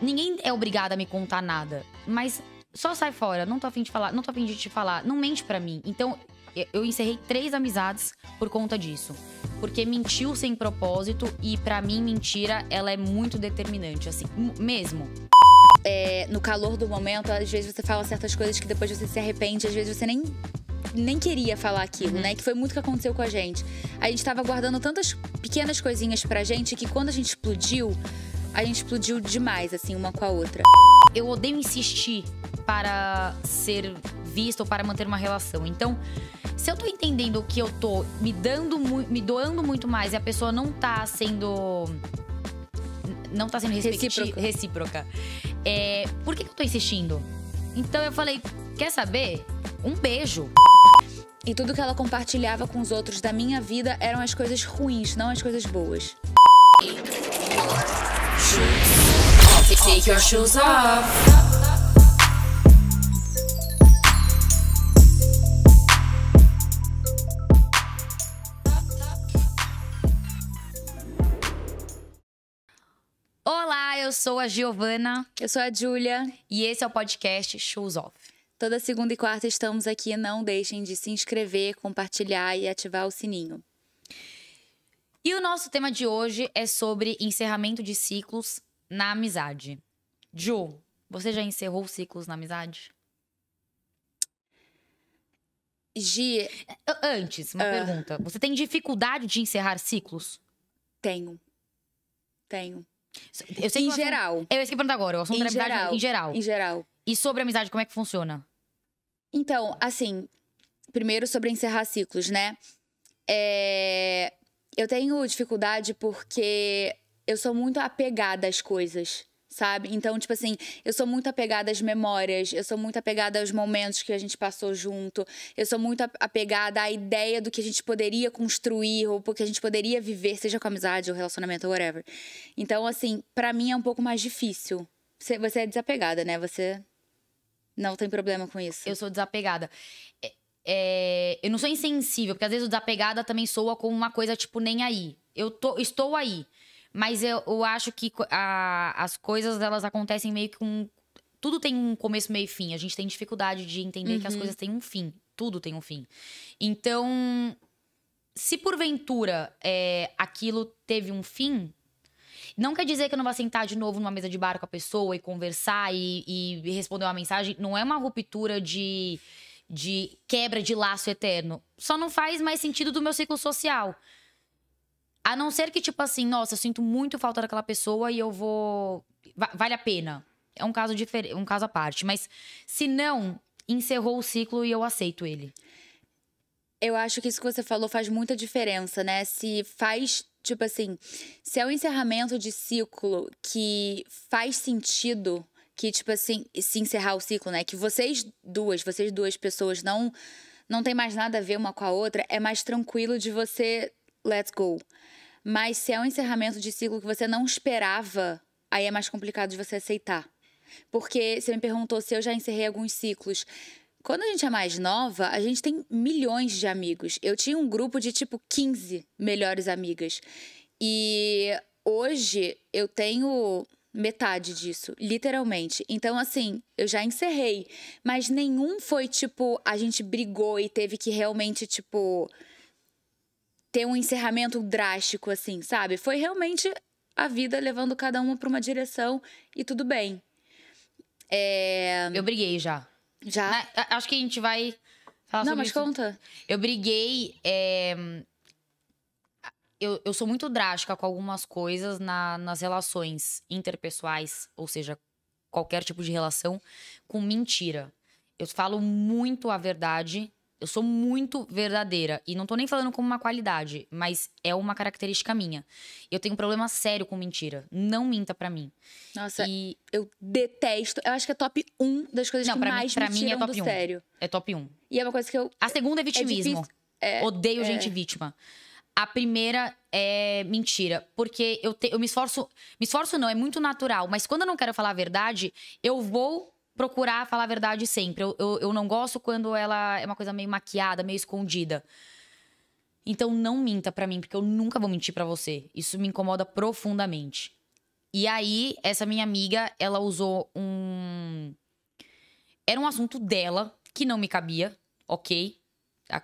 Ninguém é obrigado a me contar nada. Mas só sai fora, não tô afim de falar, não tô afim de te falar, não mente para mim. Então, eu encerrei três amizades por conta disso. Porque mentiu sem propósito e para mim mentira, ela é muito determinante, assim, mesmo. É, no calor do momento, às vezes você fala certas coisas que depois você se arrepende, às vezes você nem nem queria falar aquilo, né? uhum. né? Que foi muito o que aconteceu com a gente. A gente tava guardando tantas pequenas coisinhas pra gente que quando a gente explodiu, a gente explodiu demais, assim, uma com a outra. Eu odeio insistir para ser visto ou para manter uma relação. Então, se eu tô entendendo que eu tô me dando me doando muito mais e a pessoa não tá sendo não tá sendo recíproca. recíproca. É, por que, que eu tô insistindo? Então eu falei, quer saber? Um beijo. E tudo que ela compartilhava com os outros da minha vida eram as coisas ruins, não as coisas boas. Take your shoes off. Olá, eu sou a Giovana. Eu sou a Júlia. E esse é o podcast Shoes Off. Toda segunda e quarta estamos aqui. Não deixem de se inscrever, compartilhar e ativar o sininho. E o nosso tema de hoje é sobre encerramento de ciclos na amizade. Ju, você já encerrou ciclos na amizade? Gi. Antes, uma uh, pergunta. Você tem dificuldade de encerrar ciclos? Tenho. Tenho. Eu sei em geral. Assunto... É, eu esqueci perguntar agora. O assunto em da amizade geral, em geral. Em geral. E sobre amizade, como é que funciona? Então, assim, primeiro sobre encerrar ciclos, né? É... Eu tenho dificuldade porque eu sou muito apegada às coisas, sabe? Então, tipo assim, eu sou muito apegada às memórias, eu sou muito apegada aos momentos que a gente passou junto, eu sou muito apegada à ideia do que a gente poderia construir ou porque a gente poderia viver, seja com amizade ou relacionamento ou whatever. Então, assim, para mim é um pouco mais difícil. Você é desapegada, né? Você não tem problema com isso. Eu sou desapegada. É, é, eu não sou insensível, porque às vezes o desapegada também soa como uma coisa tipo nem aí. Eu tô, estou aí. Mas eu, eu acho que a, as coisas elas acontecem meio que com. Tudo tem um começo, meio e fim. A gente tem dificuldade de entender uhum. que as uhum. coisas têm um fim. Tudo tem um fim. Então, se porventura é, aquilo teve um fim, não quer dizer que eu não vá sentar de novo numa mesa de bar com a pessoa e conversar e, e responder uma mensagem. Não é uma ruptura de de quebra de laço eterno. Só não faz mais sentido do meu ciclo social. A não ser que, tipo assim, nossa, eu sinto muito falta daquela pessoa e eu vou. Vale a pena. É um caso diferente, um caso à parte. Mas se não, encerrou o ciclo e eu aceito ele. Eu acho que isso que você falou faz muita diferença, né? Se faz tipo assim, se é um encerramento de ciclo que faz sentido, que, tipo assim, se encerrar o ciclo, né? Que vocês duas, vocês duas pessoas não não tem mais nada a ver uma com a outra, é mais tranquilo de você let's go. Mas se é um encerramento de ciclo que você não esperava, aí é mais complicado de você aceitar. Porque você me perguntou se eu já encerrei alguns ciclos. Quando a gente é mais nova, a gente tem milhões de amigos. Eu tinha um grupo de tipo 15 melhores amigas. E hoje eu tenho metade disso, literalmente. Então, assim, eu já encerrei, mas nenhum foi tipo, a gente brigou e teve que realmente, tipo, ter um encerramento drástico, assim, sabe? Foi realmente a vida levando cada uma para uma direção e tudo bem. É... Eu briguei já. Já? acho que a gente vai. Falar Não, mas isso. conta. Eu briguei. É eu, eu sou muito drástica com algumas coisas na, nas relações interpessoais, ou seja, qualquer tipo de relação, com mentira. Eu falo muito a verdade, eu sou muito verdadeira. E não tô nem falando como uma qualidade, mas é uma característica minha. Eu tenho um problema sério com mentira. Não minta para mim. Nossa, e... eu detesto. Eu acho que é top 1 das coisas não, que pra mais mim, pra mim é top 1. sério. É top 1. E é uma coisa que eu... A segunda é, é vitimismo. É é, Odeio é... gente vítima. A primeira é mentira, porque eu, te, eu me esforço, me esforço não, é muito natural, mas quando eu não quero falar a verdade, eu vou procurar falar a verdade sempre. Eu, eu, eu não gosto quando ela é uma coisa meio maquiada, meio escondida. Então não minta para mim, porque eu nunca vou mentir para você. Isso me incomoda profundamente. E aí, essa minha amiga, ela usou um. Era um assunto dela que não me cabia, ok?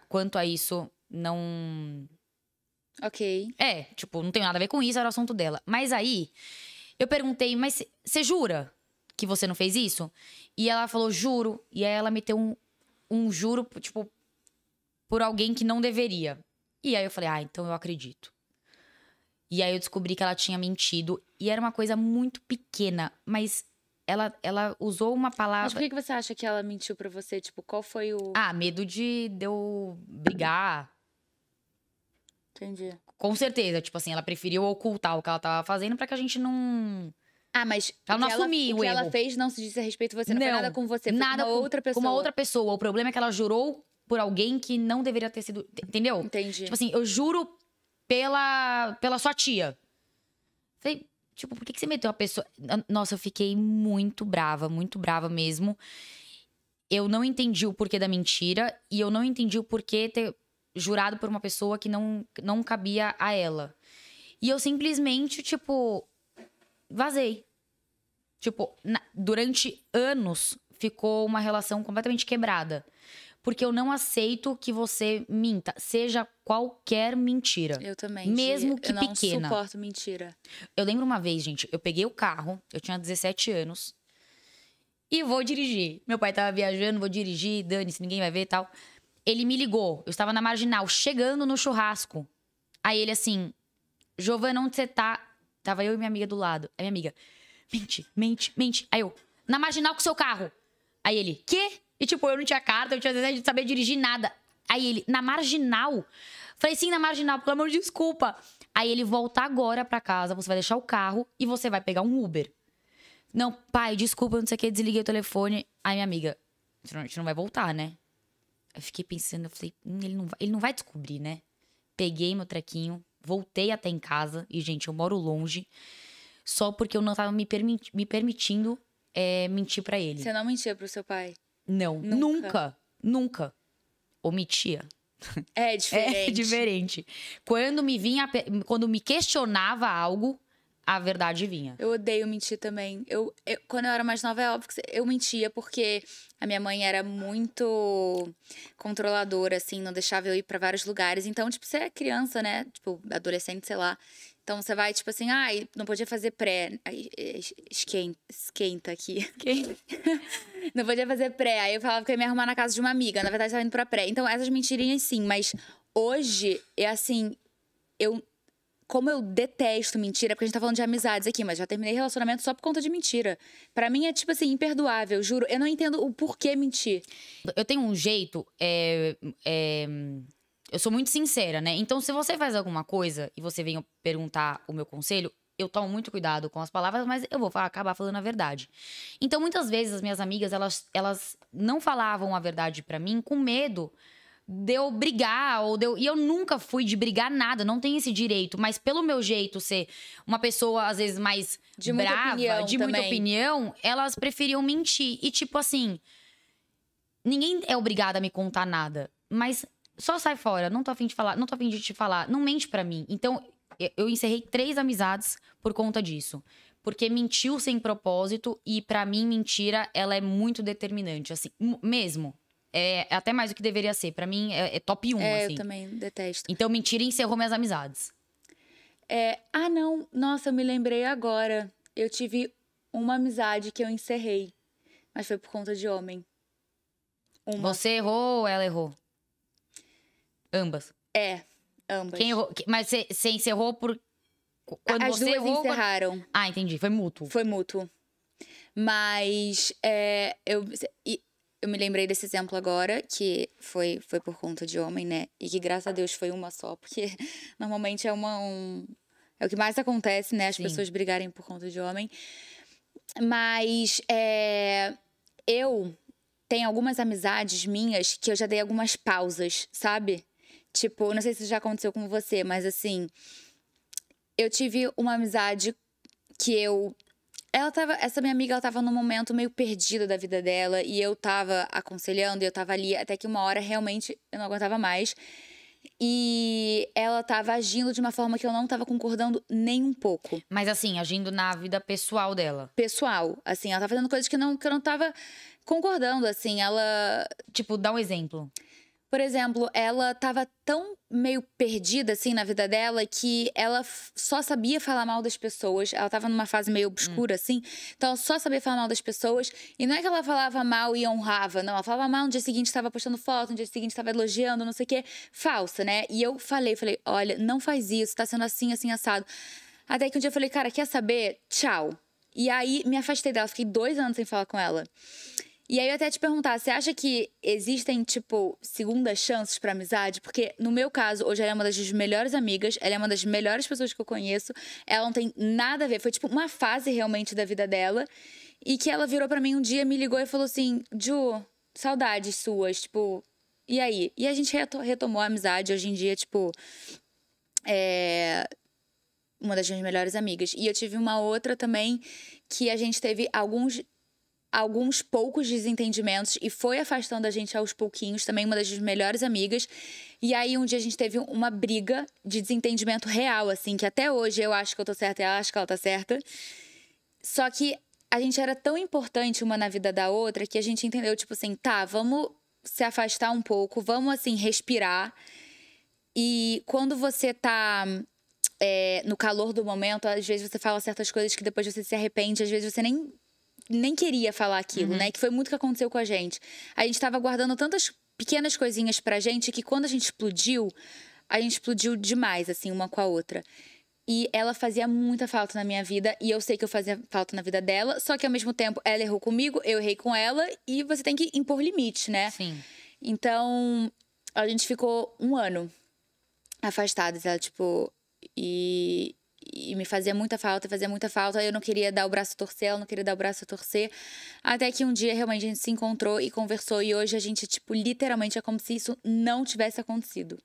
Quanto a isso, não Ok. É, tipo, não tem nada a ver com isso, era o assunto dela. Mas aí, eu perguntei, mas você jura que você não fez isso? E ela falou, juro. E aí ela meteu um, um juro, tipo, por alguém que não deveria. E aí eu falei, ah, então eu acredito. E aí eu descobri que ela tinha mentido. E era uma coisa muito pequena, mas ela, ela usou uma palavra. Mas por que, que você acha que ela mentiu pra você? Tipo, qual foi o. Ah, medo de, de eu brigar Entendi. Com certeza, tipo assim, ela preferiu ocultar o que ela tava fazendo para que a gente não. Ah, mas ela não assumiu o, que ela fez não se disse a respeito de você, não, não foi nada com você, foi nada com uma outra pessoa. Com uma outra pessoa. O problema é que ela jurou por alguém que não deveria ter sido, entendeu? Entendi. Tipo assim, eu juro pela pela sua tia. Falei, tipo, por que, que você meteu a pessoa? Nossa, eu fiquei muito brava, muito brava mesmo. Eu não entendi o porquê da mentira e eu não entendi o porquê ter jurado por uma pessoa que não, não cabia a ela. E eu simplesmente, tipo, vazei. Tipo, na, durante anos ficou uma relação completamente quebrada. Porque eu não aceito que você minta, seja qualquer mentira. Eu também. Mesmo que eu não pequena. não suporto mentira. Eu lembro uma vez, gente, eu peguei o carro, eu tinha 17 anos, e vou dirigir. Meu pai tava viajando, vou dirigir, dane-se, ninguém vai ver e tal. Ele me ligou. Eu estava na marginal, chegando no churrasco. Aí ele assim: Giovana, onde você tá? Tava eu e minha amiga do lado. Aí é minha amiga: Mente, mente, mente. Aí eu: Na marginal com seu carro. Aí ele: Quê? E tipo, eu não tinha carta, eu não tinha saber dirigir nada. Aí ele: Na marginal? Falei: Sim, na marginal, pelo amor de desculpa. Aí ele volta agora pra casa, você vai deixar o carro e você vai pegar um Uber. Não, pai, desculpa, não sei o que, desliguei o telefone. Aí minha amiga: A gente não vai voltar, né? Eu fiquei pensando, eu falei, hum, ele, não vai, ele não vai descobrir, né? Peguei meu trequinho, voltei até em casa, e, gente, eu moro longe, só porque eu não tava me, permiti me permitindo é, mentir para ele. Você não mentia pro seu pai? Não, nunca, nunca. nunca. Omitia. É, é diferente. É diferente. Quando me vinha, quando me questionava algo, a verdade vinha. Eu odeio mentir também. Eu, eu, quando eu era mais nova, é óbvio que eu mentia porque a minha mãe era muito controladora, assim, não deixava eu ir para vários lugares. Então, tipo, você é criança, né? Tipo, adolescente, sei lá. Então você vai, tipo assim, ah, não podia fazer pré. É, esquenta, aqui. Esquenta. não podia fazer pré. Aí eu falava que eu ia me arrumar na casa de uma amiga. Na verdade, eu tava indo pra pré. Então, essas mentirinhas sim, mas hoje é assim. Eu, como eu detesto mentira, porque a gente tá falando de amizades aqui, mas já terminei relacionamento só por conta de mentira. Para mim é, tipo assim, imperdoável, juro. Eu não entendo o porquê mentir. Eu tenho um jeito. É, é, eu sou muito sincera, né? Então, se você faz alguma coisa e você vem perguntar o meu conselho, eu tomo muito cuidado com as palavras, mas eu vou acabar falando a verdade. Então, muitas vezes as minhas amigas, elas, elas não falavam a verdade para mim com medo deu brigar ou deu de e eu nunca fui de brigar nada não tem esse direito mas pelo meu jeito ser uma pessoa às vezes mais de brava muita opinião de também. muita opinião elas preferiam mentir e tipo assim ninguém é obrigado a me contar nada mas só sai fora não tô afim de falar não tô afim de te falar não mente para mim então eu encerrei três amizades por conta disso porque mentiu sem propósito e para mim mentira ela é muito determinante assim mesmo é, é até mais do que deveria ser. Para mim, é, é, top 1, é, assim. eu também detesto. Então, mentira encerrou minhas amizades. É, ah, não. Nossa, eu me lembrei agora. Eu tive uma amizade que eu encerrei. Mas foi por conta de homem. Uma. Você errou ou ela errou? Ambas. É, ambas. Quem errou? Mas você encerrou por. Quando As você duas errou, encerraram. Quando... Ah, entendi. Foi mútuo. Foi mútuo. Mas é, eu. E eu me lembrei desse exemplo agora, que foi, foi por conta de homem, né? E que graças a Deus foi uma só, porque normalmente é uma. Um, é o que mais acontece, né? As Sim. pessoas brigarem por conta de homem. Mas é, eu tenho algumas amizades minhas que eu já dei algumas pausas, sabe? Tipo, não sei se já aconteceu com você, mas assim. Eu tive uma amizade que eu ela tava, essa minha amiga, ela tava num momento meio perdida da vida dela e eu tava aconselhando, eu tava ali até que uma hora realmente eu não aguentava mais. E ela tava agindo de uma forma que eu não tava concordando nem um pouco. Mas assim, agindo na vida pessoal dela. Pessoal, assim, ela tava fazendo coisas que não que eu não tava concordando, assim, ela Tipo, dá um exemplo. Por exemplo, ela tava tão meio perdida assim na vida dela que ela só sabia falar mal das pessoas. Ela tava numa fase meio hum. obscura hum. assim, então ela só sabia falar mal das pessoas. E não é que ela falava mal e honrava, não. Ela falava mal no dia seguinte estava postando foto, no dia seguinte estava elogiando, não sei o quê. Falsa, né? E eu falei, falei, olha, não faz isso, tá sendo assim, assim assado. Até que um dia eu falei, cara, quer saber? Tchau. E aí me afastei dela, fiquei dois anos sem falar com ela. E aí eu até te perguntar, você acha que existem, tipo, segundas chances para amizade? Porque, no meu caso, hoje ela é uma das melhores amigas, ela é uma das melhores pessoas que eu conheço. Ela não tem nada a ver. Foi, tipo, uma fase realmente da vida dela. E que ela virou para mim um dia, me ligou e falou assim: Ju, saudades suas, tipo. E aí? E a gente retomou a amizade. Hoje em dia, tipo. É uma das minhas melhores amigas. E eu tive uma outra também que a gente teve alguns alguns poucos desentendimentos e foi afastando a gente aos pouquinhos, também uma das melhores amigas. E aí um dia a gente teve uma briga de desentendimento real, assim, que até hoje eu acho que eu tô certa e ela acha que ela tá certa. Só que a gente era tão importante uma na vida da outra que a gente entendeu, tipo assim, tá, vamos se afastar um pouco, vamos assim, respirar. E quando você tá é, no calor do momento, às vezes você fala certas coisas que depois você se arrepende, às vezes você nem nem queria falar aquilo, uhum. né? Que foi muito o que aconteceu com a gente. A gente estava guardando tantas pequenas coisinhas pra gente que quando a gente explodiu, a gente explodiu demais, assim, uma com a outra. E ela fazia muita falta na minha vida, e eu sei que eu fazia falta na vida dela, só que ao mesmo tempo ela errou comigo, eu errei com ela, e você tem que impor limite, né? Sim. Então, a gente ficou um ano afastadas, ela, tipo. E, e me fazia muita falta, fazia muita falta. Eu não queria dar o braço a torcer, ela não queria dar o braço a torcer. Até que um dia realmente a gente se encontrou e conversou. E hoje a gente, tipo, literalmente é como se isso não tivesse acontecido.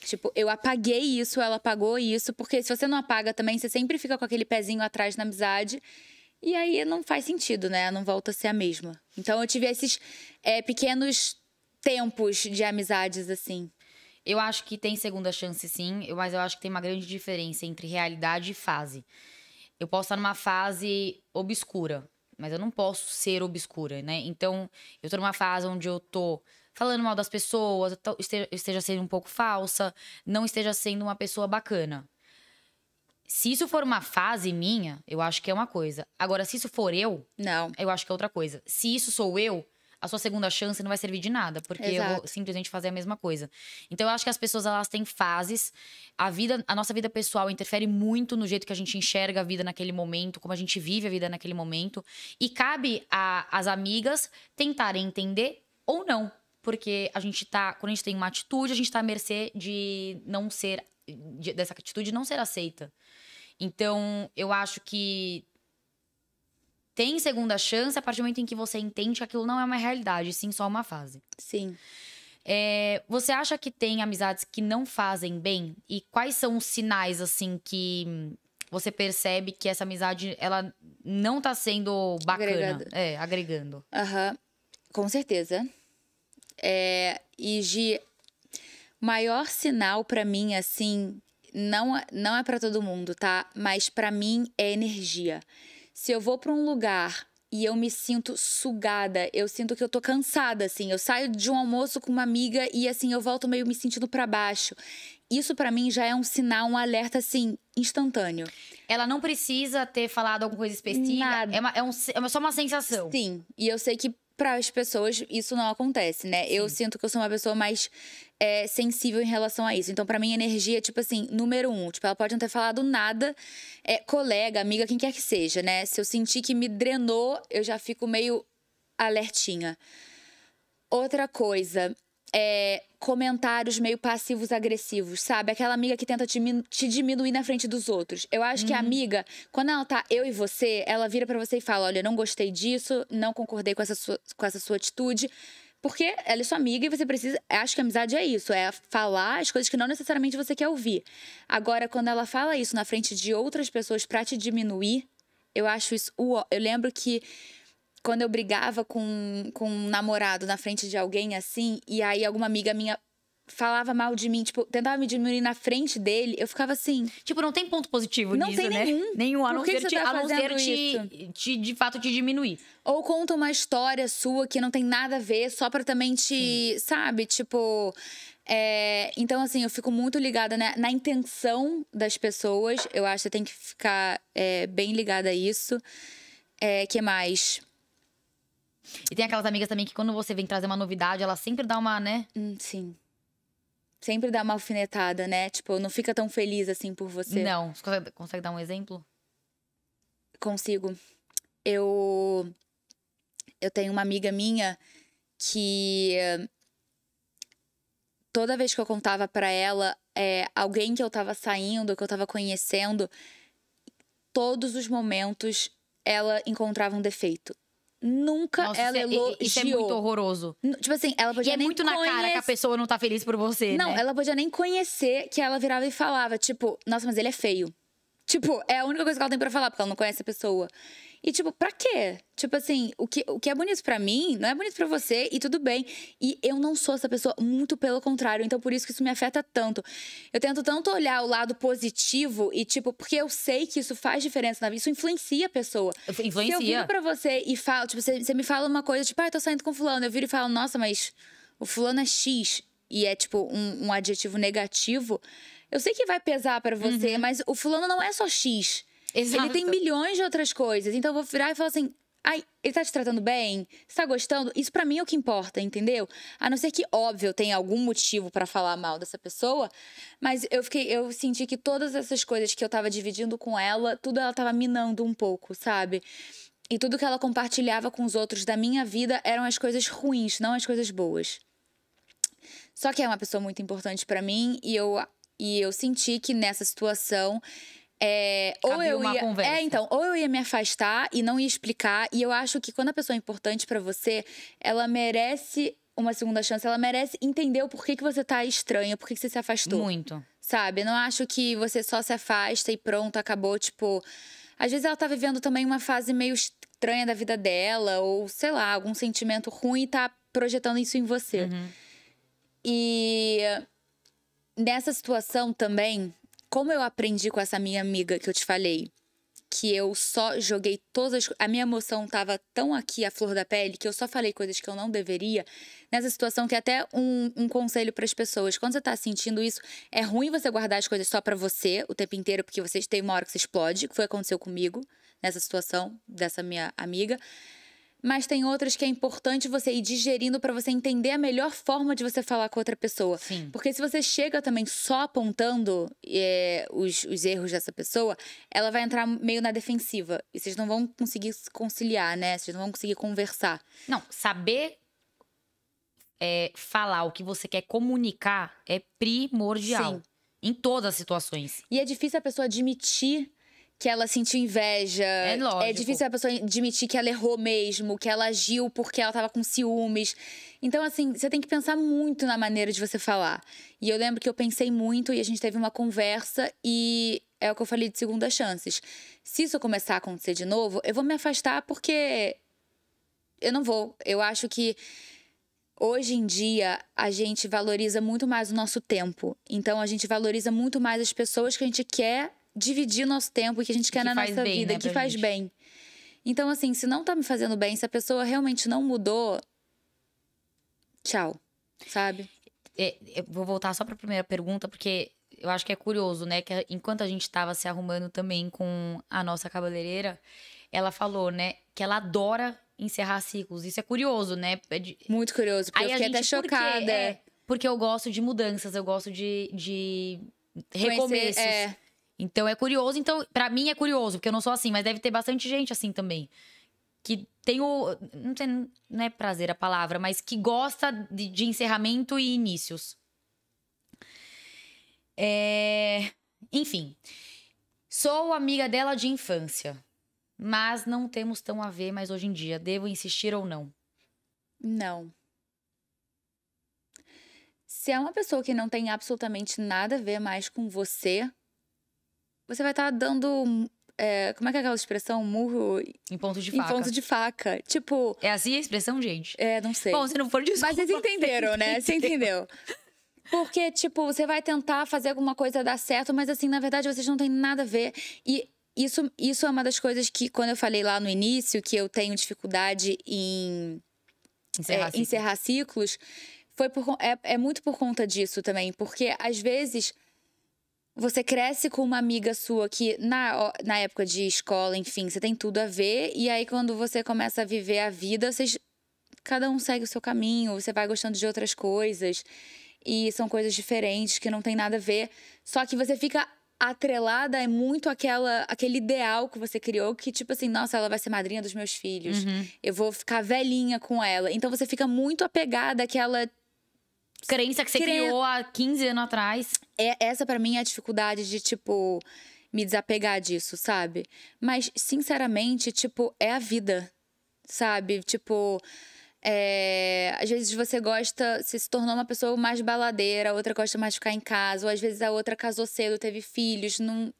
Tipo, eu apaguei isso, ela apagou isso, porque se você não apaga também, você sempre fica com aquele pezinho atrás na amizade. E aí não faz sentido, né? Não volta a ser a mesma. Então eu tive esses é, pequenos tempos de amizades, assim. Eu acho que tem segunda chance, sim, mas eu acho que tem uma grande diferença entre realidade e fase. Eu posso estar numa fase obscura, mas eu não posso ser obscura, né? Então, eu tô numa fase onde eu tô falando mal das pessoas, eu então, esteja sendo um pouco falsa, não esteja sendo uma pessoa bacana. Se isso for uma fase minha, eu acho que é uma coisa. Agora, se isso for eu, não. Eu acho que é outra coisa. Se isso sou eu, a sua segunda chance não vai servir de nada, porque Exato. eu vou simplesmente fazer a mesma coisa. Então eu acho que as pessoas elas têm fases. A vida, a nossa vida pessoal interfere muito no jeito que a gente enxerga a vida naquele momento, como a gente vive a vida naquele momento, e cabe às amigas tentarem entender ou não. Porque a gente tá, quando a gente tem uma atitude, a gente tá à mercê de não ser, de, dessa atitude não ser aceita. Então, eu acho que tem segunda chance a partir do momento em que você entende que aquilo não é uma realidade, sim só uma fase. Sim. É, você acha que tem amizades que não fazem bem? E quais são os sinais, assim, que você percebe que essa amizade, ela não tá sendo bacana? Agregado. É, agregando. Aham, uhum. com certeza. É, e, Gi, maior sinal para mim, assim, não, não é para todo mundo, tá? Mas para mim é energia. Energia se eu vou para um lugar e eu me sinto sugada, eu sinto que eu tô cansada, assim. Eu saio de um almoço com uma amiga e, assim, eu volto meio me sentindo para baixo. Isso para mim já é um sinal, um alerta, assim, instantâneo. Ela não precisa ter falado alguma coisa específica. Nada. É, uma, é, um, é só uma sensação. Sim. E eu sei que para as pessoas isso não acontece, né? Sim. Eu sinto que eu sou uma pessoa mais é, sensível em relação a isso. Então, para mim, energia é, tipo assim, número um. Tipo, ela pode não ter falado nada, é, colega, amiga, quem quer que seja, né? Se eu sentir que me drenou, eu já fico meio alertinha. Outra coisa, é, comentários meio passivos-agressivos, sabe? Aquela amiga que tenta te, te, diminuir na frente dos outros. Eu acho uhum. que a uhum. amiga, quando ela tá eu e você, ela vira para você e fala: Olha, não gostei disso, não concordei com essa sua, com essa sua atitude. Porque ela é sua amiga e você precisa. Acho que amizade é isso, é falar as coisas que não necessariamente você quer ouvir. Agora, quando ela fala isso na frente de outras pessoas para te diminuir, eu acho isso. Eu lembro que quando eu brigava com, com um namorado na frente de alguém assim, e aí alguma amiga minha falava mal de mim, tipo, tentava me diminuir na frente dele, eu ficava assim. Tipo, não tem ponto positivo não nisso, tem né? Nenhum. Nenhum, a não ser, te, tá a não ser te, te, de fato te diminuir. Ou conta uma história sua que não tem nada a ver, só pra também te, Sim. sabe, tipo. É, então, assim, eu fico muito ligada na, na, intenção das pessoas. Eu acho que tem que ficar é, bem ligada a isso. É, que mais? E tem aquelas amigas também que quando você vem trazer uma novidade, ela sempre dá uma, né? Hum, sim. Sempre dá uma alfinetada, né? Tipo, não fica tão feliz assim por você. Não. Você consegue, consegue dar um exemplo? Consigo. Eu. Eu tenho uma amiga minha que. Toda vez que eu contava para ela é, alguém que eu tava saindo, que eu tava conhecendo, todos os momentos ela encontrava um defeito nunca Nossa, ela isso é, elogiou. Isso é muito horroroso. Tipo assim, ela podia e é nem muito conhece... na cara que a pessoa não tá feliz por você, Não, né? ela podia nem conhecer que ela virava e falava, tipo, nossa, mas ele é feio. Tipo, é a única coisa que ela tem para falar, porque ela não conhece a pessoa. E, tipo, pra quê? Tipo assim, o que, o que é bonito para mim não é bonito para você e tudo bem. E eu não sou essa pessoa, muito pelo contrário. Então, por isso que isso me afeta tanto. Eu tento tanto olhar o lado positivo e, tipo, porque eu sei que isso faz diferença na vida, isso influencia a pessoa. Influencia. Se eu viro pra você e falo, tipo, você, você me fala uma coisa, tipo, ah, tô saindo com fulano. Eu viro e falo, nossa, mas o fulano é X e é, tipo, um, um adjetivo negativo. Eu sei que vai pesar para você, uhum. mas o fulano não é só X. Exato. Ele tem milhões de outras coisas. Então eu vou virar e falar assim: Ai, ele tá te tratando bem? Você tá gostando? Isso para mim é o que importa, entendeu? A não ser que, óbvio, tenha algum motivo para falar mal dessa pessoa, mas eu fiquei, eu senti que todas essas coisas que eu tava dividindo com ela, tudo ela tava minando um pouco, sabe? E tudo que ela compartilhava com os outros da minha vida eram as coisas ruins, não as coisas boas. Só que é uma pessoa muito importante para mim e eu e eu senti que nessa situação é, ou eu ia, conversa. é, então, ou eu ia me afastar e não ia explicar. E eu acho que quando a pessoa é importante para você, ela merece uma segunda chance, ela merece entender o porquê que você tá estranha, por que você se afastou. Muito. Sabe? Não acho que você só se afasta e pronto, acabou, tipo, às vezes ela tá vivendo também uma fase meio estranha da vida dela ou sei lá, algum sentimento ruim e tá projetando isso em você. Uhum. E nessa situação também, como eu aprendi com essa minha amiga que eu te falei, que eu só joguei todas as. A minha emoção tava tão aqui à flor da pele que eu só falei coisas que eu não deveria. Nessa situação, que é até um, um conselho para as pessoas: quando você tá sentindo isso, é ruim você guardar as coisas só para você o tempo inteiro, porque você tem uma hora que você explode, que foi o que aconteceu comigo nessa situação dessa minha amiga mas tem outras que é importante você ir digerindo para você entender a melhor forma de você falar com outra pessoa. Sim. Porque se você chega também só apontando é, os, os erros dessa pessoa, ela vai entrar meio na defensiva. E vocês não vão conseguir conciliar, né? Vocês não vão conseguir conversar. Não, saber é, falar o que você quer comunicar é primordial. Sim. Em todas as situações. E é difícil a pessoa admitir que ela sentiu inveja. É lógico. É difícil a pessoa admitir que ela errou mesmo, que ela agiu porque ela tava com ciúmes. Então, assim, você tem que pensar muito na maneira de você falar. E eu lembro que eu pensei muito e a gente teve uma conversa e é o que eu falei de segunda chances. Se isso começar a acontecer de novo, eu vou me afastar porque eu não vou. Eu acho que hoje em dia a gente valoriza muito mais o nosso tempo. Então a gente valoriza muito mais as pessoas que a gente quer dividir nosso tempo que a gente quer que na nossa bem, vida, né, que faz gente. bem. Então, assim, se não tá me fazendo bem, se a pessoa realmente não mudou, tchau, sabe? É, eu vou voltar só para a primeira pergunta, porque eu acho que é curioso, né? Que enquanto a gente estava se arrumando também com a nossa cabeleireira, ela falou, né, que ela adora encerrar ciclos. Isso é curioso, né? É Muito curioso, porque Aí eu fiquei até chocada. Porque, é, porque eu gosto de mudanças, eu gosto de, de recomeços. Conhecer, é. Então é curioso, então para mim é curioso, porque eu não sou assim, mas deve ter bastante gente assim também. Que tem o. Não, não é prazer a palavra, mas que gosta de, de encerramento e inícios. É... Enfim. Sou amiga dela de infância, mas não temos tão a ver mais hoje em dia. Devo insistir ou não? Não. Se é uma pessoa que não tem absolutamente nada a ver mais com você, você vai estar tá dando. É, como é que é aquela expressão? Murro. Em ponto de faca. Em ponto de faca. Tipo. É assim a expressão, gente? É, não sei. Bom, se não for desculpa. Mas vocês entenderam, né? Você entendeu. Porque, tipo, você vai tentar fazer alguma coisa dar certo, mas assim, na verdade, vocês não têm nada a ver. E isso, isso é uma das coisas que, quando eu falei lá no início, que eu tenho dificuldade em encerrar, é, ciclos. encerrar ciclos, foi por, é, é muito por conta disso também. Porque, às vezes, você cresce com uma amiga sua que na, na época de escola, enfim, você tem tudo a ver. E aí, quando você começa a viver a vida, vocês, cada um segue o seu caminho, você vai gostando de outras coisas. E são coisas diferentes que não tem nada a ver. Só que você fica atrelada é muito aquela, aquele ideal que você criou, que tipo assim, nossa, ela vai ser madrinha dos meus filhos, uhum. eu vou ficar velhinha com ela. Então você fica muito apegada àquela crença que você Cren... criou há 15 anos atrás. É, essa para mim é a dificuldade de, tipo, me desapegar disso, sabe? Mas, sinceramente, tipo, é a vida, sabe? Tipo. É, às vezes você gosta, se, se tornou uma pessoa mais baladeira, a outra gosta mais de ficar em casa, ou às vezes a outra casou cedo, teve filhos, num,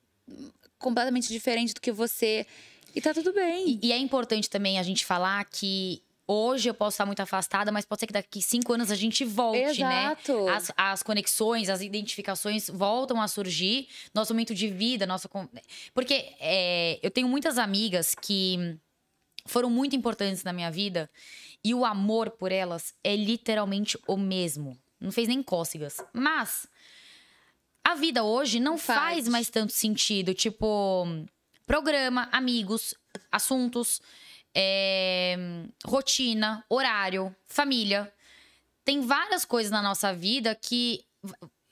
completamente diferente do que você. E tá tudo bem. E, e é importante também a gente falar que Hoje eu posso estar muito afastada, mas pode ser que daqui cinco anos a gente volte, né? Exato. né? As, as conexões, as identificações voltam a surgir. Nosso momento de vida, nossa. Porque é, eu tenho muitas amigas que foram muito importantes na minha vida e o amor por elas é literalmente o mesmo. Não fez nem cócegas. Mas a vida hoje não faz, faz mais tanto sentido. Tipo, programa, amigos, assuntos é, rotina, horário, família. Tem várias coisas na nossa vida que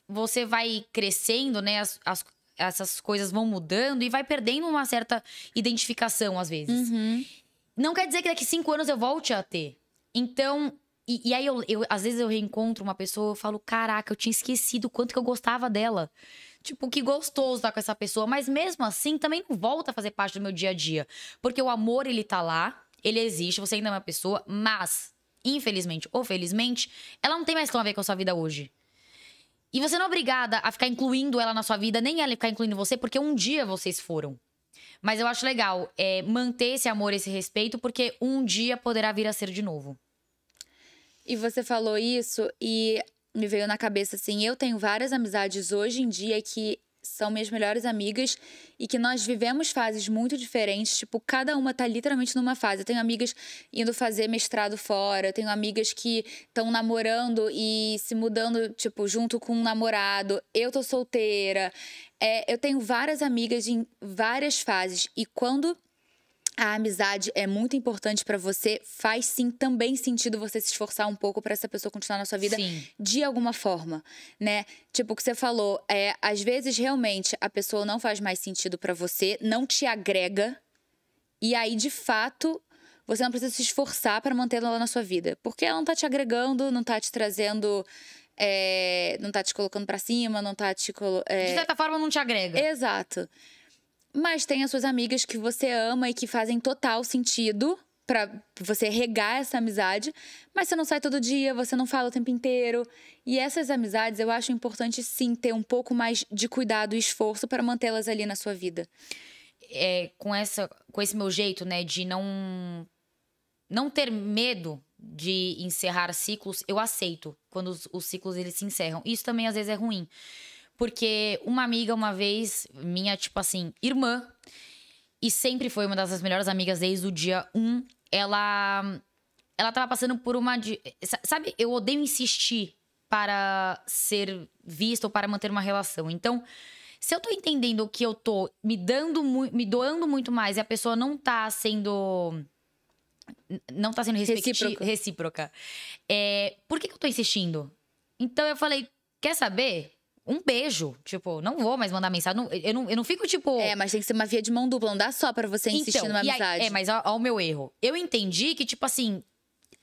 você vai crescendo, né? As, as, essas coisas vão mudando e vai perdendo uma certa identificação, às vezes. Uhum. Não quer dizer que daqui cinco anos eu volte a ter. Então, e, e, aí, eu, eu, às vezes eu reencontro uma pessoa e falo: Caraca, eu tinha esquecido o quanto que eu gostava dela tipo, que gostoso estar tá com essa pessoa, mas mesmo assim também não volta a fazer parte do meu dia a dia. Porque o amor, ele tá lá, ele existe, você ainda é uma pessoa, mas, infelizmente ou felizmente, ela não tem mais tão a ver com a sua vida hoje. E você não é obrigada a ficar incluindo ela na sua vida, nem ela ficar incluindo você, porque um dia vocês foram. Mas eu acho legal é, manter esse amor, esse respeito, porque um dia poderá vir a ser de novo. E você falou isso, e me veio na cabeça assim, eu tenho várias amizades hoje em dia que são minhas melhores amigas e que nós vivemos fases muito diferentes, tipo, cada uma tá literalmente numa fase. Eu tenho amigas indo fazer mestrado fora, eu tenho amigas que estão namorando e se mudando, tipo, junto com um namorado. Eu tô solteira. É, eu tenho várias amigas em várias fases e quando a amizade é muito importante para você, faz sim também sentido você se esforçar um pouco para essa pessoa continuar na sua vida sim. de alguma forma, né? Tipo o que você falou, é, às vezes realmente a pessoa não faz mais sentido para você, não te agrega. E aí, de fato, você não precisa se esforçar para mantê-la na sua vida, porque ela não tá te agregando, não tá te trazendo é, não tá te colocando para cima, não tá te. É... De certa forma, não te agrega. Exato. Mas tem as suas amigas que você ama e que fazem total sentido para você regar essa amizade, mas você não sai todo dia, você não fala o tempo inteiro. E essas amizades eu acho importante sim ter um pouco mais de cuidado e esforço para mantê-las ali na sua vida. É, com essa com esse meu jeito, né, de não não ter medo de encerrar ciclos, eu aceito quando os, os ciclos eles se encerram. Isso também às vezes é ruim. Porque uma amiga, uma vez, minha, tipo assim, irmã, e sempre foi uma das melhores amigas desde o dia 1, ela. Ela tava passando por uma. Sabe, eu odeio insistir para ser vista ou para manter uma relação. Então, se eu tô entendendo que eu tô me dando me doando muito mais e a pessoa não tá sendo não tá sendo recíproca, recíproca é, por que, que eu tô insistindo? Então eu falei, quer saber? um beijo. Tipo, não vou mais mandar mensagem. Não, eu, não, eu não fico, tipo. É, mas tem que ser uma via de mão dupla, não dá só pra você insistir então, numa aí, é, mas olha o meu erro. Eu entendi que, tipo assim,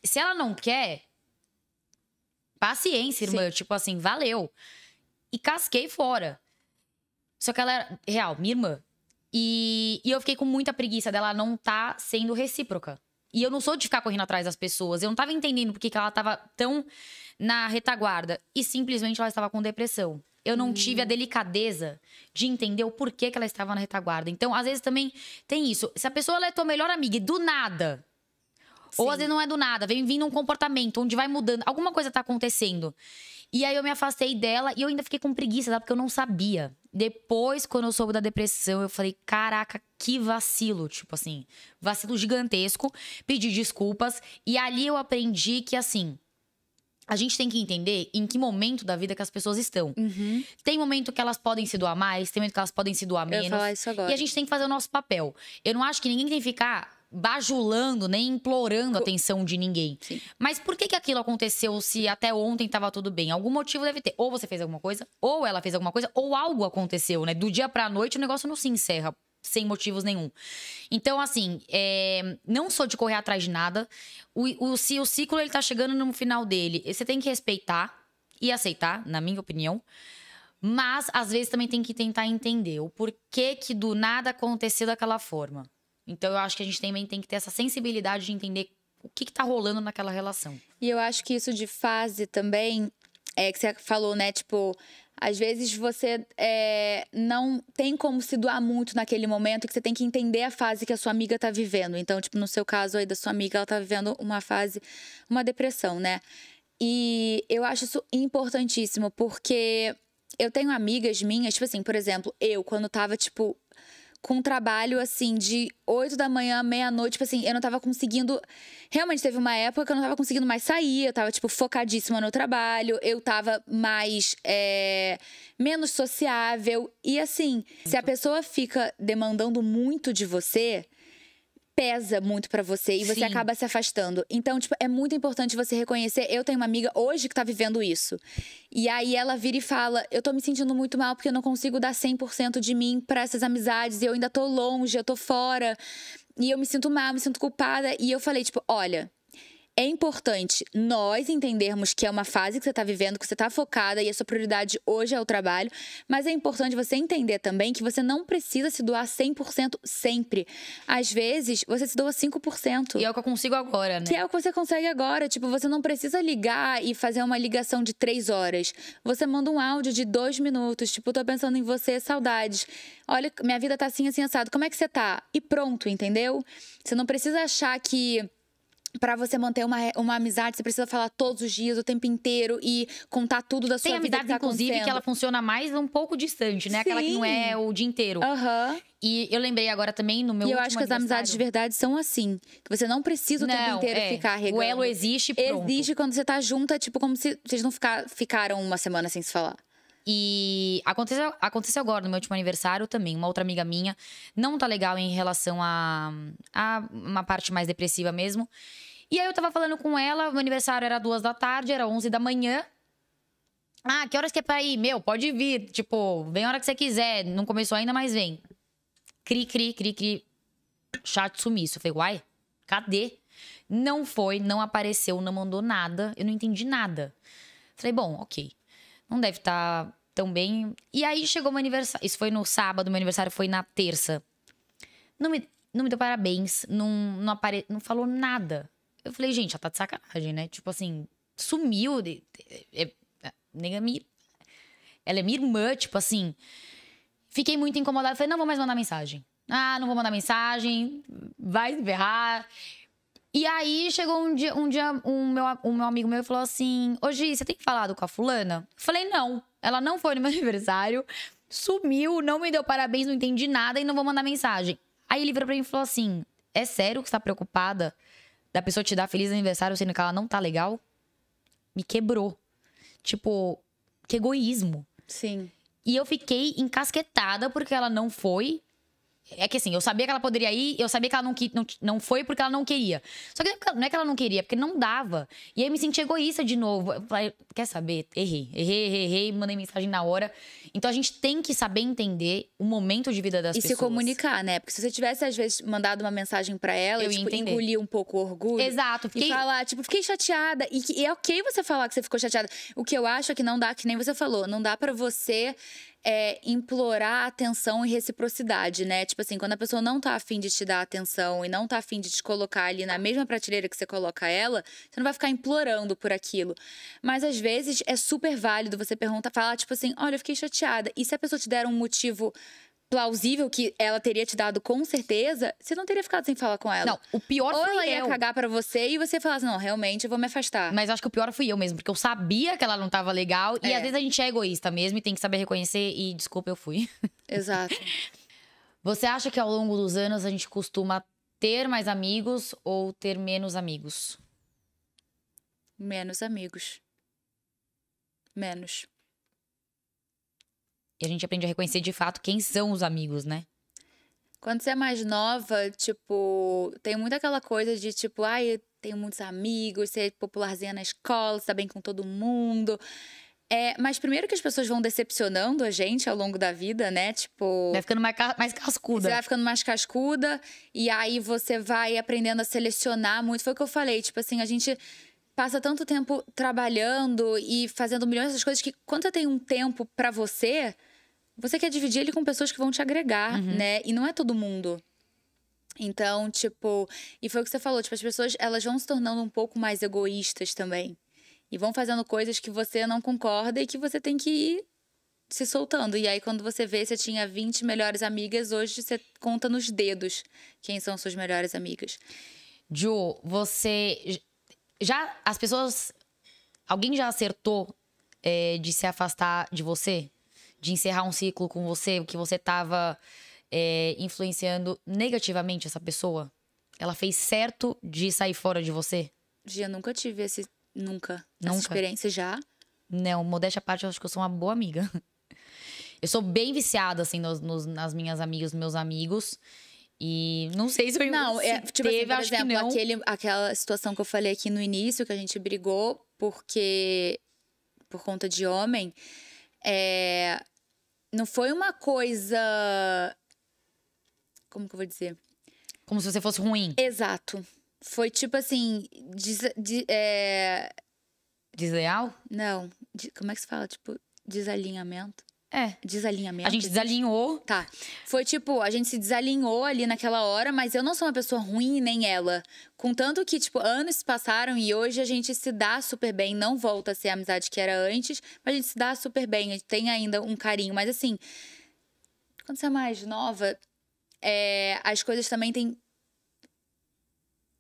se ela não quer, paciência, irmã. Tipo assim, valeu. E casquei fora. Só que ela era real, minha irmã. E, e eu fiquei com muita preguiça dela não tá sendo recíproca. E eu não sou de ficar correndo atrás das pessoas. Eu não tava entendendo por que ela tava tão na retaguarda. E simplesmente ela estava com depressão eu não hum. tive a hum. delicadeza de entender o porquê que ela estava na retaguarda. Então, às vezes também tem isso. Se a pessoa é tua melhor amiga e do nada. Sim. Ou às vezes não é do nada, vem vindo um comportamento onde vai mudando, alguma coisa tá acontecendo. E aí eu me afastei dela e eu ainda fiquei com preguiça, sabe? porque eu não sabia. Depois, quando eu soube da depressão, eu falei: caraca, que vacilo. Tipo assim, vacilo gigantesco. Pedi desculpas. E ali eu aprendi que, assim, a gente tem que entender em que momento da vida que as pessoas estão. Uhum. Tem momento que elas podem se doar mais, tem momento que elas podem se doar menos. Eu falar isso agora. E a gente tem que fazer o nosso papel. Eu não acho que ninguém tem que ficar bajulando, nem implorando a atenção de ninguém. Sim. Mas por que, que aquilo aconteceu se até ontem estava tudo bem? Algum motivo deve ter. Ou você fez alguma coisa, ou ela fez alguma coisa, ou algo aconteceu, né? Do dia pra noite o negócio não se encerra sem motivos nenhum. Então, assim, é, não sou de correr atrás de nada. O, o, se o ciclo ele tá chegando no final dele, você tem que respeitar e aceitar, na minha opinião. Mas, às vezes, também tem que tentar entender o porquê que do nada aconteceu daquela forma. Então, eu acho que a gente também tem que ter essa sensibilidade de entender o que, está rolando naquela relação. E eu acho que isso de fase também é que você falou, né? Tipo, às vezes você é, não tem como se doar muito naquele momento, que você tem que entender a fase que a sua amiga tá vivendo. Então, tipo, no seu caso aí da sua amiga, ela tá vivendo uma fase, uma depressão, né? E eu acho isso importantíssimo, porque eu tenho amigas minhas, tipo assim, por exemplo, eu, quando tava, tipo, com um trabalho, assim, de 8 da manhã, meia-noite, tipo assim, eu não tava conseguindo. Realmente teve uma época que eu não tava conseguindo mais sair, eu tava, tipo, focadíssima no trabalho, eu tava mais. É... menos sociável. E assim, se a pessoa fica demandando muito de você, pesa muito para você e você Sim. acaba se afastando. Então, tipo, é muito importante você reconhecer. Eu tenho uma amiga hoje que tá vivendo isso. E aí ela vira e fala: "Eu tô me sentindo muito mal porque eu não consigo dar 100% de mim para essas amizades e eu ainda tô longe, eu tô fora". E eu me sinto mal, me sinto culpada. E eu falei, tipo, olha, é importante nós entendermos que é uma fase que você está vivendo, que você está focada e a sua prioridade hoje é o trabalho, mas é importante você entender também que você não precisa se doar 100% sempre. Às vezes, você se doa 5%. E é o que eu consigo agora, né? Que é o que você consegue agora. Tipo, você não precisa ligar e fazer uma ligação de três horas. Você manda um áudio de dois minutos. Tipo, tô pensando em você, saudades. Olha, minha vida tá assim, assim, assado. Como é que você tá? E pronto, entendeu? Você não precisa achar que para você manter uma, uma amizade, você precisa falar todos os dias, o tempo inteiro e contar tudo da sua Tem vida. Tem amizade, tá inclusive, que ela funciona mais um pouco distante, né? Sim. Aquela que não é o dia inteiro. Uhum. E eu lembrei agora também no meu. E eu acho que as amizades de verdade são assim. Que você não precisa o não, tempo inteiro é. ficar regando. O elo existe, pronto. Existe quando você tá junta, é tipo, como se vocês não ficar, ficaram uma semana sem se falar. E aconteceu, aconteceu agora, no meu último aniversário também. Uma outra amiga minha não tá legal em relação a, a uma parte mais depressiva mesmo. E aí eu tava falando com ela, meu aniversário era duas da tarde, era onze da manhã. Ah, que horas que é pra ir? Meu, pode vir. Tipo, vem a hora que você quiser. Não começou ainda, mas vem. Cri, cri, cri, cri. Chato sumiço. Eu falei, uai, cadê? Não foi, não apareceu, não mandou nada. Eu não entendi nada. Falei, bom, ok não deve estar tá tão bem. E aí chegou meu aniversário. Isso foi no sábado, meu aniversário foi na terça. Não me, não me deu parabéns, não, não, apare, não falou nada. Eu falei, gente, já tá de sacanagem, né? Tipo assim, sumiu. De, de, é, é, ela é minha irmã, tipo assim. Fiquei muito incomodada. Falei, não vou mais mandar mensagem. Ah, não vou mandar mensagem. Vai berrar. E aí chegou um dia, um dia um meu, um meu amigo meu falou assim: Hoje, você tem falado com a fulana? Eu falei, não, ela não foi no meu aniversário, sumiu, não me deu parabéns, não entendi nada e não vou mandar mensagem. Aí ele virou pra mim e falou assim: É sério que você tá preocupada da pessoa te dar feliz aniversário sendo que ela não tá legal? Me quebrou. Tipo, que egoísmo. Sim. E eu fiquei encasquetada porque ela não foi. É que assim, eu sabia que ela poderia ir, eu sabia que ela não, não, não foi porque ela não queria. Só que não é que ela não queria, porque não dava. E aí eu me senti egoísta de novo. Eu falei, quer saber? Errei, errei, errei, errei, mandei mensagem na hora. Então a gente tem que saber entender o momento de vida das e pessoas. E se comunicar, né? Porque se você tivesse, às vezes, mandado uma mensagem para ela, eu tipo, engolir um pouco o orgulho. Exato. Fiquei... E falar, tipo, fiquei chateada. E, e é ok você falar que você ficou chateada. O que eu acho é que não dá, que nem você falou, não dá para você é implorar atenção e reciprocidade, né? Tipo assim, quando a pessoa não tá afim de te dar atenção e não tá afim de te colocar ali na mesma prateleira que você coloca ela, você não vai ficar implorando por aquilo. Mas às vezes é super válido você perguntar, falar, tipo assim, olha, eu fiquei chateada. E se a pessoa te der um motivo plausível que ela teria te dado com certeza, você não teria ficado sem falar com ela. Não, o pior Ou foi ela ia cagar para você e você falasse, não, realmente eu vou me afastar. Mas acho que o pior fui eu mesmo, porque eu sabia que ela não tava legal. É. E às vezes a gente é egoísta mesmo e tem que saber reconhecer. E desculpa, eu fui. Exato. você acha que ao longo dos anos a gente costuma ter mais amigos ou ter menos amigos? Menos amigos. Menos. E a gente aprende a reconhecer de fato quem são os amigos, né? Quando você é mais nova, tipo, tem muito aquela coisa de tipo, ai, ah, tenho muitos amigos, ser popularzinha na escola, está bem com todo mundo. É, mas primeiro que as pessoas vão decepcionando a gente ao longo da vida, né? Tipo. Vai ficando mais, mais cascuda. Você vai ficando mais cascuda. E aí você vai aprendendo a selecionar muito. Foi o que eu falei. Tipo assim, a gente passa tanto tempo trabalhando e fazendo milhões dessas coisas que quando você tem um tempo para você, você quer dividir ele com pessoas que vão te agregar, uhum. né? E não é todo mundo. Então, tipo, e foi o que você falou, tipo, as pessoas elas vão se tornando um pouco mais egoístas também. E vão fazendo coisas que você não concorda e que você tem que ir se soltando. E aí, quando você vê, você tinha 20 melhores amigas, hoje você conta nos dedos quem são suas melhores amigas. Ju, você. Já. As pessoas. Alguém já acertou é, de se afastar de você? de encerrar um ciclo com você, que você estava é, influenciando negativamente essa pessoa? Ela fez certo de sair fora de você? Gia, nunca tive esse. Nunca. Nunca. Essa experiência já. Não, modéstia à parte, eu acho que eu sou uma boa amiga. Eu sou bem viciada, assim, nos, nos, nas minhas amigas, nos meus amigos. E não sei se eu Não, é, se é, tipo assim, teve, assim, por exemplo, Aquele, aquela situação que eu falei aqui no início, que a gente brigou porque. por conta de homem. É, não foi uma coisa. Como que eu vou dizer? Como se você fosse ruim. Exato. Foi tipo assim. Des, de, é... Desleal? Não. De, como é que se fala? Tipo, desalinhamento. É. Desalinhamento. A gente né? desalinhou. Tá. Foi tipo, a gente se desalinhou ali naquela hora, mas eu não sou uma pessoa ruim nem ela. Contanto que, tipo, anos passaram e hoje a gente se dá super bem. Não volta a ser a amizade que era antes, mas a gente se dá super bem. A gente tem ainda um carinho. Mas assim, quando você é mais nova, é, as coisas também têm.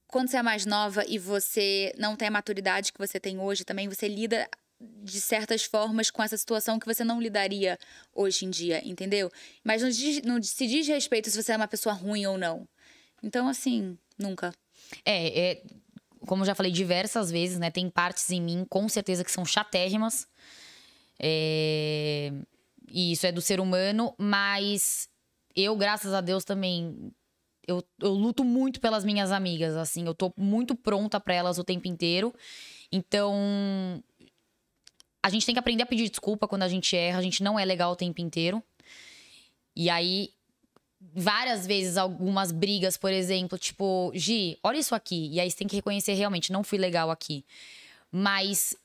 Quando você é mais nova e você não tem a maturidade que você tem hoje também, você lida de certas formas com essa situação que você não lidaria hoje em dia, entendeu? Mas não, diz, não se diz respeito se você é uma pessoa ruim ou não. Então, assim, nunca. É, é como já falei diversas vezes, né? Tem partes em mim, com certeza, que são chatérrimas. É... E isso é do ser humano, mas eu, graças a Deus, também. Eu, eu luto muito pelas minhas amigas, assim. Eu tô muito pronta para elas o tempo inteiro. Então, a gente tem que aprender a pedir desculpa quando a gente erra, a gente não é legal o tempo inteiro. E aí, várias vezes, algumas brigas, por exemplo, tipo, Gi, olha isso aqui. E aí você tem que reconhecer realmente, não fui legal aqui. Mas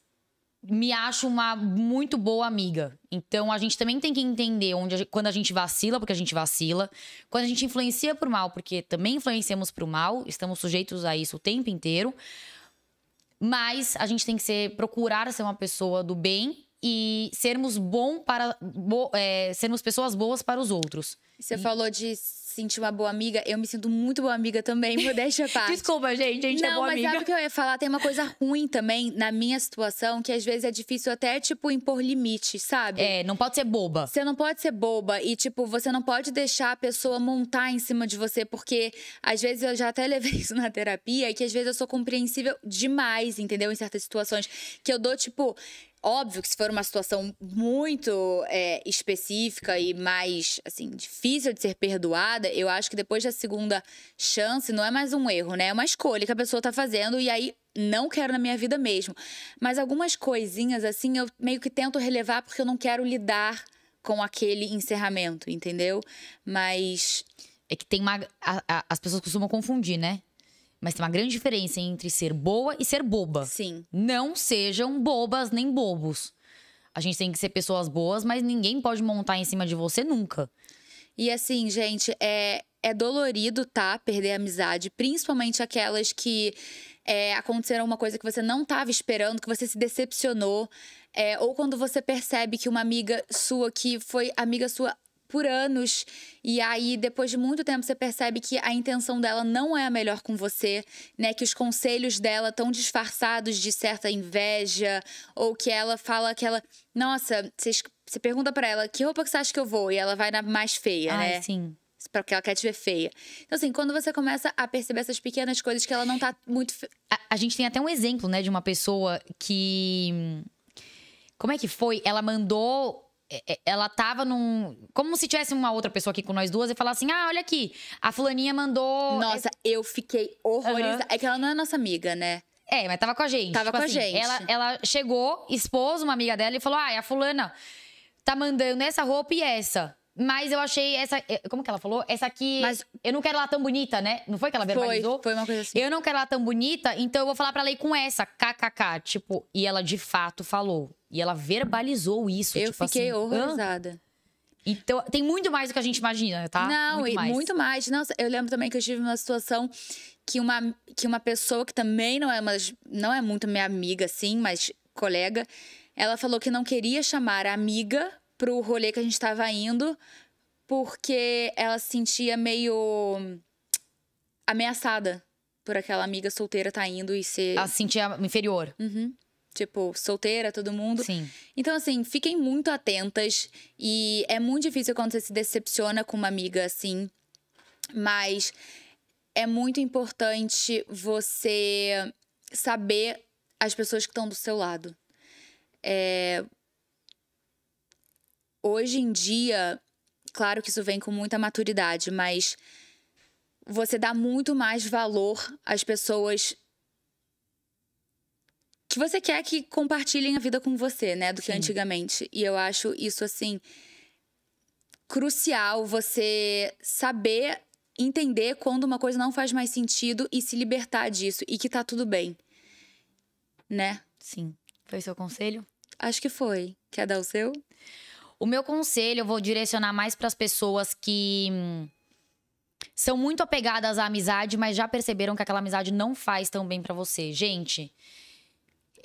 me acho uma muito boa amiga. Então a gente também tem que entender onde a gente, quando a gente vacila, porque a gente vacila, quando a gente influencia pro mal, porque também influenciamos pro mal, estamos sujeitos a isso o tempo inteiro. Mas a gente tem que ser, procurar ser uma pessoa do bem e sermos bom para bo, é, sermos pessoas boas para os outros. Você e... falou de se sentir uma boa amiga, eu me sinto muito boa amiga também, modéstia à parte. Desculpa, gente, a gente é não, é boa amiga. Não, mas sabe o que eu ia falar? Tem uma coisa ruim também na minha situação, que às vezes é difícil até, tipo, impor limite, sabe? É, não pode ser boba. Você não pode ser boba e, tipo, você não pode deixar a pessoa montar em cima de você, porque às vezes eu já até levei isso na terapia, e que às vezes eu sou compreensível demais, entendeu? Em certas situações, que eu dou, tipo Óbvio que se for uma situação muito é, específica e mais, assim, difícil de ser perdoada, eu acho que depois da segunda chance não é mais um erro, né? É uma escolha que a pessoa tá fazendo e aí não quero na minha vida mesmo. Mas algumas coisinhas, assim, eu meio que tento relevar porque eu não quero lidar com aquele encerramento, entendeu? Mas. É que tem uma. A, a, as pessoas costumam confundir, né? Mas tem uma grande diferença entre ser boa e ser boba. Sim. Não sejam bobas nem bobos. A gente tem que ser pessoas boas, mas ninguém pode montar em cima de você nunca. E assim, gente, é, é dolorido, tá? Perder a amizade, principalmente aquelas que é, aconteceram uma coisa que você não estava esperando, que você se decepcionou. É, ou quando você percebe que uma amiga sua, que foi amiga sua por anos. E aí, depois de muito tempo, você percebe que a intenção dela não é a melhor com você, né? Que os conselhos dela estão disfarçados de certa inveja, ou que ela fala que ela. Nossa, você pergunta para ela que roupa que você acha que eu vou? E ela vai na mais feia, Ai, né? Sim porque ela quer te ver feia. Então, assim, quando você começa a perceber essas pequenas coisas que ela não tá muito. Fe... A, a, gente tem até um exemplo, né, de uma pessoa que. Como é que foi? Ela mandou é, é, ela tava num. Como se tivesse uma outra pessoa aqui com nós duas e falasse assim: ah, olha aqui, a fulaninha mandou. Nossa, eu fiquei horrorizada. Uhum. É que ela não é nossa amiga, né? É, mas tava com a gente. Tava tipo com assim, a gente. Ela, ela chegou, expôs uma amiga dela e falou: ah, a fulana tá mandando essa roupa e essa. Mas eu achei essa. Eh, como que ela falou? Essa aqui. Mas, eu não quero ela tão bonita, né? Não foi que ela verbalizou? Foi, foi uma coisa assim. Eu não quero ela tão bonita, então eu vou falar pra lei com essa. KKK. Tipo, e ela de fato falou. E ela verbalizou isso. Eu tipo fiquei assim, horrorizada. Hã? Então, tem muito mais do que a gente imagina, tá? Não, muito mais. muito mais. Nossa, eu lembro também que eu tive uma situação que uma, que uma pessoa que também não é, uma, não é muito minha amiga, assim, mas colega, ela falou que não queria chamar a amiga pro rolê que a gente tava indo, porque ela se sentia meio ameaçada por aquela amiga solteira tá indo e ser. Ela se sentia inferior. Uhum. Tipo, solteira, todo mundo. Sim. Então, assim, fiquem muito atentas. E é muito difícil quando você se decepciona com uma amiga assim. Mas é muito importante você saber as pessoas que estão do seu lado. É, hoje em dia, claro que isso vem com muita maturidade, mas você dá muito mais valor às pessoas que você quer que compartilhem a vida com você, né, do Sim. que antigamente. E eu acho isso assim crucial você saber entender quando uma coisa não faz mais sentido e se libertar disso e que tá tudo bem. Né? Sim. Foi seu conselho? Acho que foi. Quer dar o seu? O meu conselho eu vou direcionar mais para as pessoas que hum, são muito apegadas à amizade, mas já perceberam que aquela amizade não faz tão bem para você. Gente,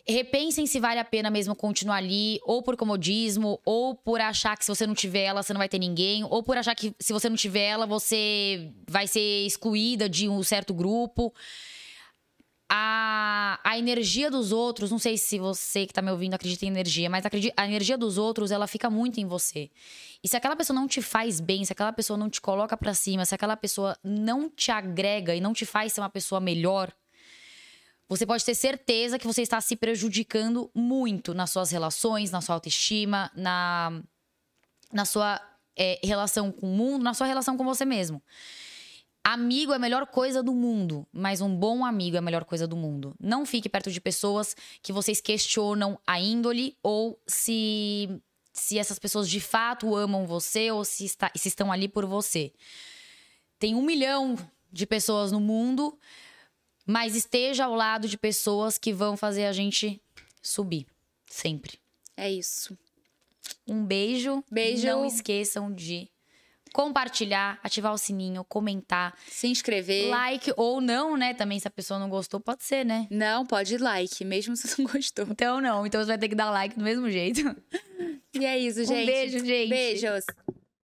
repensem se vale a pena mesmo continuar ali, ou por comodismo, ou por achar que se você não tiver ela, você não vai ter ninguém, ou por achar que se você não tiver ela, você vai ser excluída de um certo grupo a, a energia dos outros, não sei se você que tá me ouvindo acredita em energia, mas a energia dos outros, ela fica muito em você. E se aquela pessoa não te faz bem, se aquela pessoa não te coloca para cima, se aquela pessoa não te agrega e não te faz ser uma pessoa melhor, você pode ter certeza que você está se prejudicando muito nas suas relações, na sua autoestima, na, na sua é, relação com o mundo, na sua relação com você mesmo. Amigo é a melhor coisa do mundo, mas um bom amigo é a melhor coisa do mundo. Não fique perto de pessoas que vocês questionam a índole ou se se essas pessoas de fato amam você ou se, está, se estão ali por você. Tem um milhão de pessoas no mundo, mas esteja ao lado de pessoas que vão fazer a gente subir, sempre. É isso. Um beijo. Beijo. Não esqueçam de compartilhar, ativar o sininho, comentar. Se inscrever. Like ou não, né? Também, se a pessoa não gostou, pode ser, né? Não, pode like, mesmo se não gostou. Então não, então você vai ter que dar like do mesmo jeito. E é isso, gente. Um beijo, gente. Beijos.